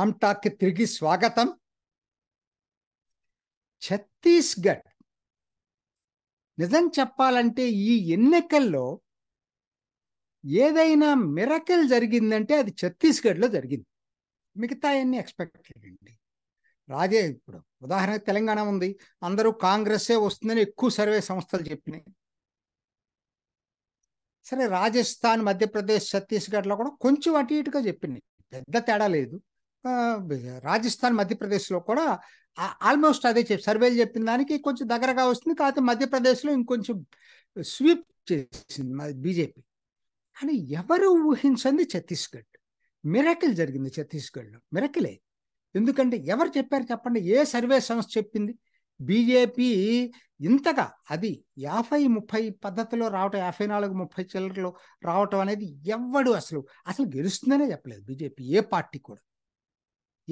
రామ్ తిరిగి స్వాగతం ఛత్తీస్గఢ్ నిజం చెప్పాలంటే ఈ ఎన్నికల్లో ఏదైనా మిరకల్ జరిగిందంటే అది ఛత్తీస్గఢ్లో జరిగింది మిగతా అన్ని ఎక్స్పెక్ట్ చేయండి రాజే ఇప్పుడు ఉదాహరణకు తెలంగాణ ఉంది అందరూ కాంగ్రెస్సే వస్తుందని ఎక్కువ సర్వే సంస్థలు చెప్పినాయి సరే రాజస్థాన్ మధ్యప్రదేశ్ ఛత్తీస్గఢ్లో కూడా కొంచెం అటు ఇటుగా చెప్పింది పెద్ద తేడా లేదు రాజస్థాన్ మధ్యప్రదేశ్లో కూడా ఆల్మోస్ట్ అదే చెప్పి సర్వేలు చెప్పిన దానికి కొంచెం దగ్గరగా వస్తుంది కాకపోతే మధ్యప్రదేశ్లో ఇంకొంచెం స్వీప్ చేసింది బీజేపీ కానీ ఎవరు ఊహించింది ఛత్తీస్గఢ్ మిరకిల్ జరిగింది ఛత్తీస్గఢ్లో మిరకిలే ఎందుకంటే ఎవరు చెప్పారు చెప్పండి ఏ సర్వే సంస్థ చెప్పింది బీజేపీ ఇంతగా అది యాభై ముప్పై పద్ధతిలో రావటం యాభై నాలుగు ముప్పై చిల్లరలో రావటం అనేది ఎవడు అసలు అసలు గెలుస్తుందనే చెప్పలేదు బీజేపీ ఏ పార్టీ కూడా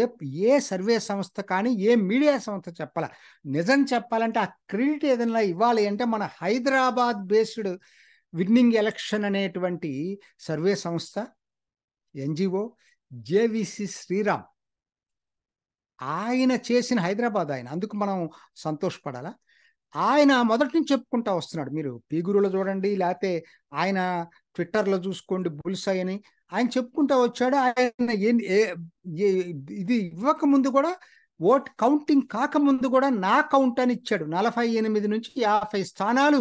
ఏ ఏ సర్వే సంస్థ కానీ ఏ మీడియా సంస్థ చెప్పాల నిజం చెప్పాలంటే ఆ క్రెడిట్ ఏదైనా ఇవ్వాలి అంటే మన హైదరాబాద్ బేస్డ్ విన్నింగ్ ఎలక్షన్ అనేటువంటి సర్వే సంస్థ ఎన్జిఓ జేవిసి శ్రీరామ్ ఆయన చేసిన హైదరాబాద్ ఆయన అందుకు మనం సంతోషపడాలా ఆయన మొదటి నుంచి చెప్పుకుంటా వస్తున్నాడు మీరు పీ చూడండి లేకపోతే ఆయన ట్విట్టర్లో చూసుకోండి బుల్స్ అని ఆయన చెప్పుకుంటా వచ్చాడు ఆయన ఇది ఇవ్వకముందు కూడా ఓట్ కౌంటింగ్ కాకముందు కూడా నా కౌంట్ అని ఇచ్చాడు నలభై ఎనిమిది నుంచి యాభై స్థానాలు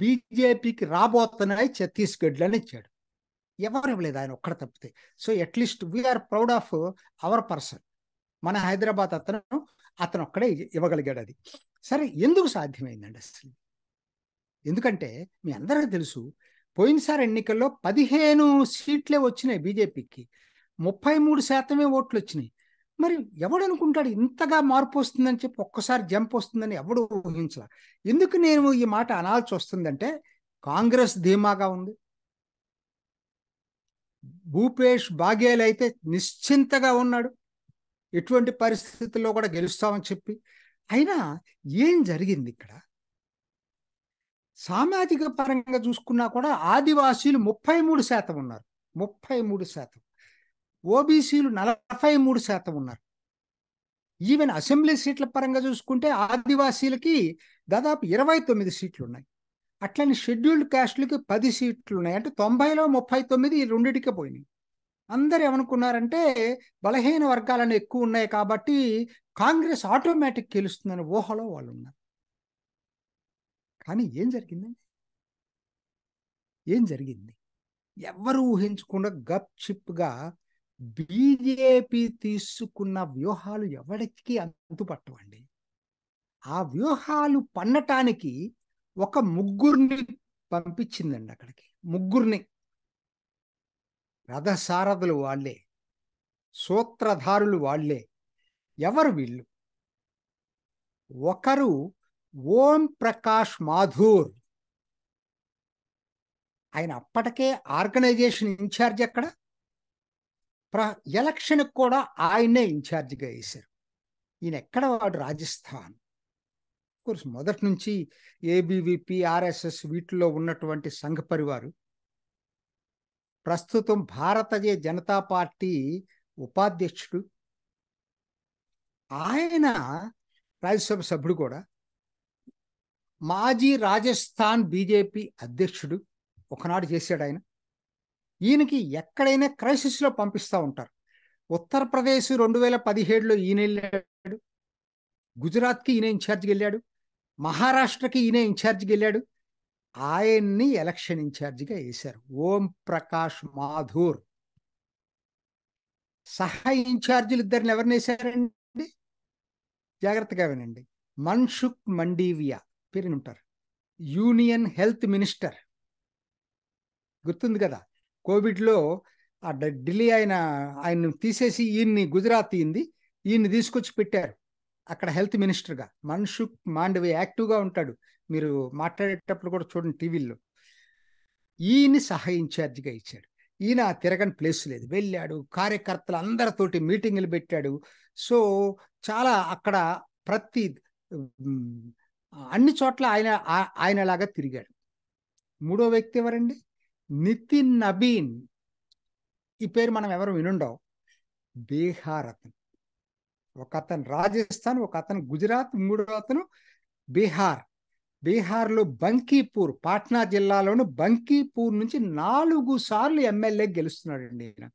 బీజేపీకి రాబోతున్నాయి ఛత్తీస్గఢ్లో అని ఇచ్చాడు ఎవరు ఇవ్వలేదు ఆయన ఒక్కడ తప్పితే so at least we are proud of our person మన హైదరాబాద్ అతను అతను ఒక్కడే ఇవ్వగలిగాడు అది సరే ఎందుకు సాధ్యమైందండి అసలు ఎందుకంటే మీ అందరికీ తెలుసు పోయినసారి ఎన్నికల్లో పదిహేను సీట్లే వచ్చినాయి బీజేపీకి ముప్పై మూడు శాతమే ఓట్లు వచ్చినాయి మరి ఎవడు అనుకుంటాడు ఇంతగా మార్పు వస్తుందని చెప్పి ఒక్కసారి జంప్ వస్తుందని ఎవడు ఊహించాల ఎందుకు నేను ఈ మాట అనాల్సి వస్తుందంటే కాంగ్రెస్ ధీమాగా ఉంది భూపేష్ బాఘేల్ అయితే నిశ్చింతగా ఉన్నాడు ఎటువంటి పరిస్థితుల్లో కూడా గెలుస్తామని చెప్పి అయినా ఏం జరిగింది ఇక్కడ సామాజిక పరంగా చూసుకున్నా కూడా ఆదివాసీలు ముప్పై మూడు శాతం ఉన్నారు ముప్పై మూడు శాతం ఓబీసీలు నలభై మూడు శాతం ఉన్నారు ఈవెన్ అసెంబ్లీ సీట్ల పరంగా చూసుకుంటే ఆదివాసీలకి దాదాపు ఇరవై తొమ్మిది సీట్లు ఉన్నాయి అట్లని షెడ్యూల్డ్ కాస్ట్లకి పది సీట్లు ఉన్నాయి అంటే తొంభైలో ముప్పై తొమ్మిది రెండిటికే పోయినాయి అందరు ఏమనుకున్నారంటే బలహీన వర్గాలను ఎక్కువ ఉన్నాయి కాబట్టి కాంగ్రెస్ ఆటోమేటిక్ గెలుస్తుందనే ఊహలో వాళ్ళు ఉన్నారు కానీ ఏం జరిగిందండి ఏం జరిగింది ఎవరు ఊహించకుండా గప్ చిప్గా బీజేపీ తీసుకున్న వ్యూహాలు ఎవరికి అంతుపట్టవండి ఆ వ్యూహాలు పన్నటానికి ఒక ముగ్గురిని పంపించిందండి అక్కడికి ముగ్గురిని రథసారథులు వాళ్ళే సూత్రధారులు వాళ్ళే ఎవరు వీళ్ళు ఒకరు ఓం ప్రకాష్ మాధూర్ ఆయన అప్పటికే ఆర్గనైజేషన్ ఇన్ఛార్జ్ ఎక్కడ ప్ర ఎలక్షన్కి కూడా ఆయనే ఇన్ఛార్జ్గా వేశారు ఈయన ఎక్కడ వాడు రాజస్థాన్ కోర్స్ మొదటి నుంచి ఏబీవీపీ ఆర్ఎస్ఎస్ వీటిలో ఉన్నటువంటి సంఘ పరివారు ప్రస్తుతం భారతీయ జనతా పార్టీ ఉపాధ్యక్షుడు ఆయన రాజ్యసభ సభ్యుడు కూడా మాజీ రాజస్థాన్ బీజేపీ అధ్యక్షుడు ఒకనాడు చేశాడు ఆయన ఈయనకి ఎక్కడైనా క్రైసిస్లో పంపిస్తూ ఉంటారు ఉత్తరప్రదేశ్ రెండు వేల పదిహేడులో ఈయన వెళ్ళాడు గుజరాత్కి ఈయన ఇన్ఛార్జ్కి వెళ్ళాడు మహారాష్ట్రకి ఈయన ఇన్ఛార్జ్కి వెళ్ళాడు ఆయన్ని ఎలక్షన్ ఇన్ఛార్జిగా వేశారు ఓం ప్రకాష్ మాధూర్ సహా ఇన్ఛార్జీలు ఇద్దరిని ఎవరిని వేశారండి జాగ్రత్తగా వినండి మన్షుక్ మండీవియా పేరుని ఉంటారు యూనియన్ హెల్త్ మినిస్టర్ గుర్తుంది కదా కోవిడ్లో ఆ ఢిల్లీ ఆయన ఆయన్ని తీసేసి ఈయన్ని గుజరాత్ ఈయన్ని ఈయన్ని తీసుకొచ్చి పెట్టారు అక్కడ హెల్త్ మినిస్టర్గా మన్షుక్ మాండవి యాక్టివ్గా ఉంటాడు మీరు మాట్లాడేటప్పుడు కూడా చూడండి టీవీల్లో ఈయన్ని సహాయ ఇన్ఛార్జిగా ఇచ్చాడు ఈయన తిరగని ప్లేస్ లేదు వెళ్ళాడు కార్యకర్తలు అందరితోటి మీటింగులు పెట్టాడు సో చాలా అక్కడ ప్రతి అన్ని చోట్ల ఆయన ఆయనలాగా తిరిగాడు మూడో వ్యక్తి ఎవరండి నితిన్ నబీన్ ఈ పేరు మనం ఎవరు వినుండవు బీహార్ అతను ఒక అతను రాజస్థాన్ ఒక అతను గుజరాత్ మూడో అతను బీహార్ బీహార్లో బంకీపూర్ పాట్నా జిల్లాలోని బంకీపూర్ నుంచి నాలుగు సార్లు ఎమ్మెల్యే గెలుస్తున్నాడండి ఈయన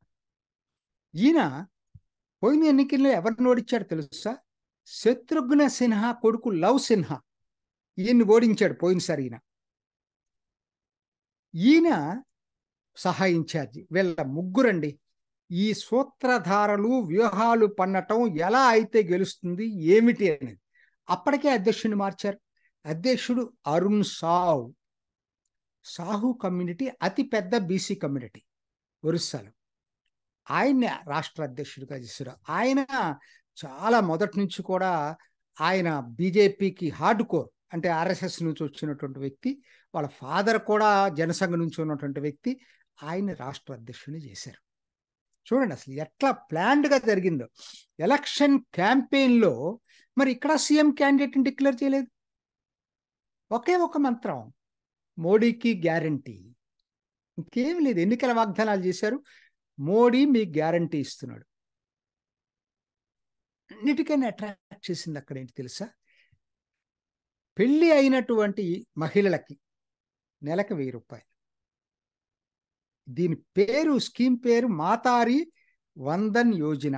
ఈయన పోయిన ఎన్నికల్లో ఎవరిని ఓడించాడు తెలుసా శత్రుఘ్న సిన్హా కొడుకు లవ్ సిన్హా ఈయన్ని ఓడించాడు పోయినసారి ఈయన ఈయన సహా ఇన్ఛార్జి వీళ్ళ ముగ్గురండి ఈ సూత్రధారలు వ్యూహాలు పన్నటం ఎలా అయితే గెలుస్తుంది ఏమిటి అనేది అప్పటికే అధ్యక్షుని మార్చారు అధ్యక్షుడు అరుణ్ సావ్ సాహు కమ్యూనిటీ అతి పెద్ద బీసీ కమ్యూనిటీ ఒరిస్సాలో ఆయన రాష్ట్ర అధ్యక్షుడిగా చేశారు ఆయన చాలా మొదటి నుంచి కూడా ఆయన బీజేపీకి హార్డ్ కోర్ అంటే ఆర్ఎస్ఎస్ నుంచి వచ్చినటువంటి వ్యక్తి వాళ్ళ ఫాదర్ కూడా జనసంఘ నుంచి ఉన్నటువంటి వ్యక్తి ఆయన రాష్ట్ర అధ్యక్షుడిని చేశారు చూడండి అసలు ఎట్లా ప్లాన్డ్గా జరిగిందో ఎలక్షన్ క్యాంపెయిన్లో మరి ఇక్కడ సీఎం క్యాండిడేట్ని డిక్లేర్ చేయలేదు ఒకే ఒక మంత్రం మోడీకి గ్యారంటీ ఇంకేం లేదు ఎన్నికల వాగ్దానాలు చేశారు మోడీ మీకు గ్యారంటీ ఇస్తున్నాడు అన్నిటికైనా అట్రాక్ట్ చేసింది అక్కడ ఏంటి తెలుసా పెళ్ళి అయినటువంటి మహిళలకి నెలకు వెయ్యి రూపాయలు దీని పేరు స్కీమ్ పేరు మాతారి వందన్ యోజన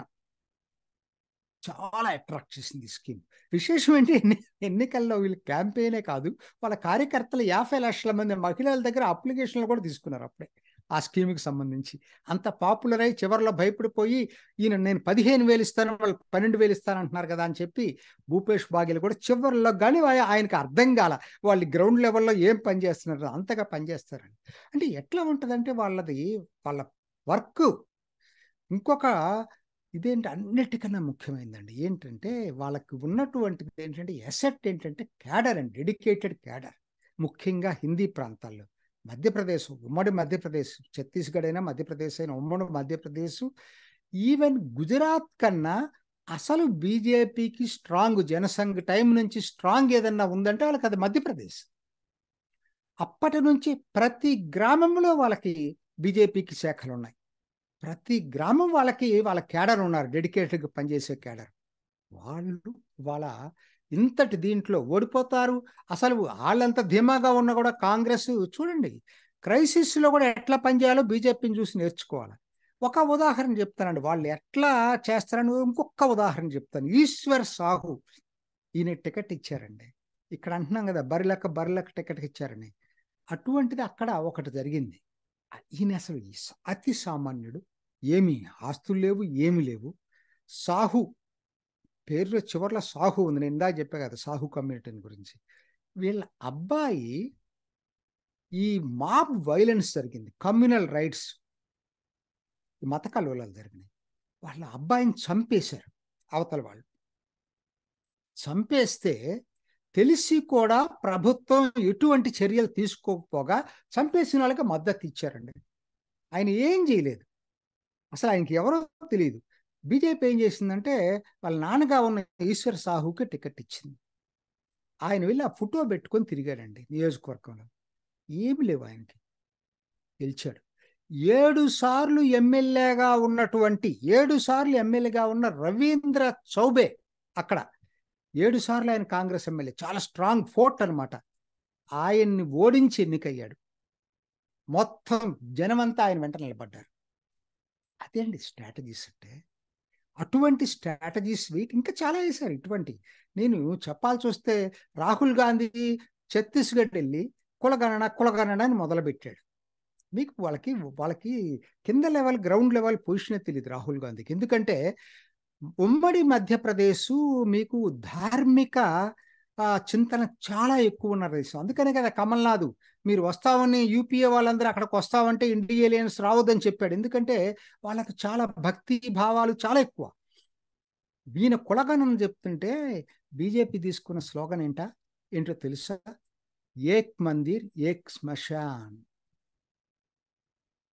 చాలా అట్రాక్ట్ చేసింది ఈ స్కీమ్ విశేషం ఏంటి ఎన్ని ఎన్నికల్లో వీళ్ళు క్యాంపెయినే కాదు వాళ్ళ కార్యకర్తలు యాభై లక్షల మంది మహిళల దగ్గర అప్లికేషన్లు కూడా తీసుకున్నారు అప్పుడే ఆ స్కీమ్కి సంబంధించి అంత పాపులర్ అయి చివరిలో భయపడిపోయి ఈయన నేను పదిహేను వేలు ఇస్తాను వాళ్ళు పన్నెండు వేలు ఇస్తాను అంటున్నారు కదా అని చెప్పి భూపేష్ బాగేలు కూడా చివరిలో కానీ ఆయనకు అర్థం కాల వాళ్ళు గ్రౌండ్ లెవెల్లో ఏం పని చేస్తున్నారు అంతగా పనిచేస్తారని అంటే ఎట్లా ఉంటుందంటే వాళ్ళది వాళ్ళ వర్క్ ఇంకొక ఇదేంటి అన్నిటికన్నా ముఖ్యమైందండి ఏంటంటే వాళ్ళకి ఉన్నటువంటిది ఏంటంటే ఎసెట్ ఏంటంటే క్యాడర్ అండి డెడికేటెడ్ క్యాడర్ ముఖ్యంగా హిందీ ప్రాంతాల్లో మధ్యప్రదేశ్ ఉమ్మడి మధ్యప్రదేశ్ ఛత్తీస్గఢ్ అయినా మధ్యప్రదేశ్ అయినా ఉమ్మడి మధ్యప్రదేశ్ ఈవెన్ గుజరాత్ కన్నా అసలు బీజేపీకి స్ట్రాంగ్ జనసంఘ్ టైం నుంచి స్ట్రాంగ్ ఏదన్నా ఉందంటే వాళ్ళకి అది మధ్యప్రదేశ్ అప్పటి నుంచి ప్రతి గ్రామంలో వాళ్ళకి బీజేపీకి శాఖలు ఉన్నాయి ప్రతి గ్రామం వాళ్ళకి వాళ్ళ కేడర్ ఉన్నారు డెడికేటెడ్గా పనిచేసే కేడర్ వాళ్ళు వాళ్ళ ఇంతటి దీంట్లో ఓడిపోతారు అసలు వాళ్ళంత ధీమాగా ఉన్న కూడా కాంగ్రెస్ చూడండి క్రైసిస్లో కూడా ఎట్లా పనిచేయాలో బీజేపీని చూసి నేర్చుకోవాలి ఒక ఉదాహరణ చెప్తానండి వాళ్ళు ఎట్లా చేస్తారని ఇంకొక ఉదాహరణ చెప్తాను ఈశ్వర్ సాహు ఈయన టికెట్ ఇచ్చారండి ఇక్కడ అంటున్నాం కదా బరిలక బరిలక టికెట్ ఇచ్చారని అటువంటిది అక్కడ ఒకటి జరిగింది ఈయన అసలు అతి సామాన్యుడు ఏమి ఆస్తులు లేవు ఏమి లేవు సాహు పేరులో చివరిలో సాహు ఉంది నేను ఇందాక చెప్పా కదా సాహు కమ్యూనిటీని గురించి వీళ్ళ అబ్బాయి ఈ మాబ్ వైలెన్స్ జరిగింది కమ్యూనల్ రైట్స్ ఈ మత కలవలాలు జరిగినాయి వాళ్ళ అబ్బాయిని చంపేశారు అవతల వాళ్ళు చంపేస్తే తెలిసి కూడా ప్రభుత్వం ఎటువంటి చర్యలు తీసుకోకపోగా చంపేసిన వాళ్ళకి మద్దతు ఇచ్చారండి ఆయన ఏం చేయలేదు అసలు ఆయనకి ఎవరో తెలియదు బీజేపీ ఏం చేసిందంటే వాళ్ళ నాన్నగా ఉన్న ఈశ్వర్ సాహుకి టికెట్ ఇచ్చింది ఆయన వెళ్ళి ఆ ఫోటో పెట్టుకొని తిరిగాడండి నియోజకవర్గంలో ఏమి లేవు ఆయనకి గెలిచాడు ఏడు సార్లు ఎమ్మెల్యేగా ఉన్నటువంటి ఏడు సార్లు ఎమ్మెల్యేగా ఉన్న రవీంద్ర చౌబే అక్కడ ఏడు సార్లు ఆయన కాంగ్రెస్ ఎమ్మెల్యే చాలా స్ట్రాంగ్ ఫోర్ట్ అనమాట ఆయన్ని ఓడించి ఎన్నికయ్యాడు మొత్తం జనమంతా ఆయన వెంట నిలబడ్డారు అదే అండి స్ట్రాటజీస్ అంటే అటువంటి స్ట్రాటజీస్ ఇంకా చాలా వేశారు ఇటువంటి నేను చెప్పాల్సి వస్తే రాహుల్ గాంధీ ఛత్తీస్గఢ్ వెళ్ళి కులగణన కులగణన అని మొదలుపెట్టాడు మీకు వాళ్ళకి వాళ్ళకి కింద లెవెల్ గ్రౌండ్ లెవెల్ పొజిషన్ తెలియదు రాహుల్ గాంధీకి ఎందుకంటే ఉమ్మడి మధ్యప్రదేశ్ మీకు ధార్మిక చింతన చాలా ఎక్కువ ఉన్నారు రైస్ అందుకనే కదా కమల్నాథ్ మీరు వస్తామని యూపీఏ వాళ్ళందరూ అక్కడికి వస్తామంటే ఇండియా ఎలియన్స్ రావద్దని చెప్పాడు ఎందుకంటే వాళ్ళకి చాలా భక్తి భావాలు చాలా ఎక్కువ ఈయన కులగణం చెప్తుంటే బీజేపీ తీసుకున్న స్లోగన్ ఏంట ఏంటో తెలుసా ఏక్ మందిర్ ఏక్ శ్మశాన్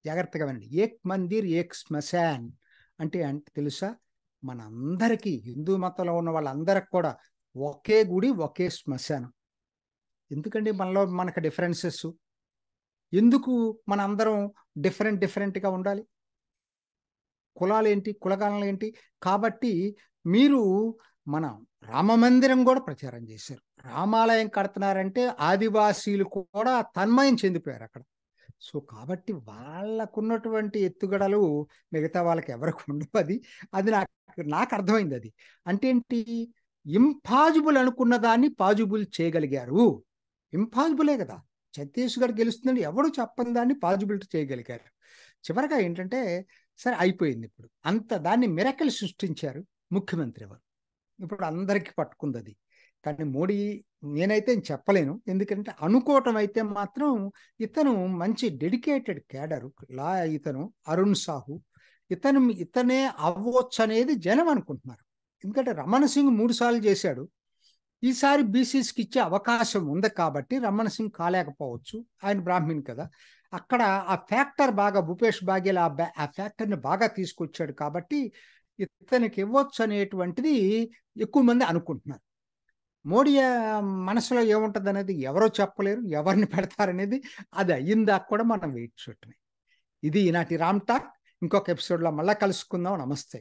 జాగ్రత్తగా వినండి ఏక్ మందిర్ ఏక్ శ్మశాన్ అంటే అంటే తెలుసా మన అందరికీ హిందూ మతంలో ఉన్న వాళ్ళందరికి కూడా ఒకే గుడి ఒకే శ్మశానం ఎందుకండి మనలో మనకు డిఫరెన్సెస్ ఎందుకు మన అందరం డిఫరెంట్ డిఫరెంట్గా ఉండాలి కులాలు ఏంటి కులగాలలు ఏంటి కాబట్టి మీరు మన రామ మందిరం కూడా ప్రచారం చేశారు రామాలయం కడుతున్నారంటే ఆదివాసీలు కూడా తన్మయం చెందిపోయారు అక్కడ సో కాబట్టి వాళ్ళకున్నటువంటి ఎత్తుగడలు మిగతా వాళ్ళకి ఎవరికి ఉండవు అది అది నాకు నాకు అర్థమైంది అది అంటే ఏంటి ఇంపాజిబుల్ అనుకున్న దాన్ని పాజిబుల్ చేయగలిగారు ఇంపాజిబులే కదా ఛత్తీస్గఢ్ గెలుస్తుందని ఎవడు చెప్పని దాన్ని పాజిబిలిటీ చేయగలిగారు చివరిగా ఏంటంటే సరే అయిపోయింది ఇప్పుడు అంత దాన్ని మిరకలు సృష్టించారు ముఖ్యమంత్రి వారు ఇప్పుడు అందరికీ పట్టుకుంది అది కానీ మోడీ నేనైతే చెప్పలేను ఎందుకంటే అనుకోవటం అయితే మాత్రం ఇతను మంచి డెడికేటెడ్ క్యాడరు లా ఇతను అరుణ్ సాహు ఇతను ఇతనే అవ్వచ్చు అనేది జనం అనుకుంటున్నారు ఎందుకంటే రమణ సింగ్ మూడు సార్లు చేశాడు ఈసారి బీసీస్కి ఇచ్చే అవకాశం ఉంది కాబట్టి రమణ సింగ్ కాలేకపోవచ్చు ఆయన బ్రాహ్మణ్ కదా అక్కడ ఆ ఫ్యాక్టర్ బాగా భూపేష్ బాగేల్ ఆ ఆ ఫ్యాక్టర్ని బాగా తీసుకొచ్చాడు కాబట్టి ఇతనికి ఇవ్వచ్చు అనేటువంటిది ఎక్కువ మంది అనుకుంటున్నారు మోడీ మనసులో ఏముంటుంది అనేది ఎవరో చెప్పలేరు ఎవరిని పెడతారనేది అది అయ్యిందా కూడా మనం వెయిట్ చూడటమే ఇది ఈనాటి రామ్ టాక్ ఇంకొక ఎపిసోడ్లో మళ్ళీ కలుసుకుందాం నమస్తే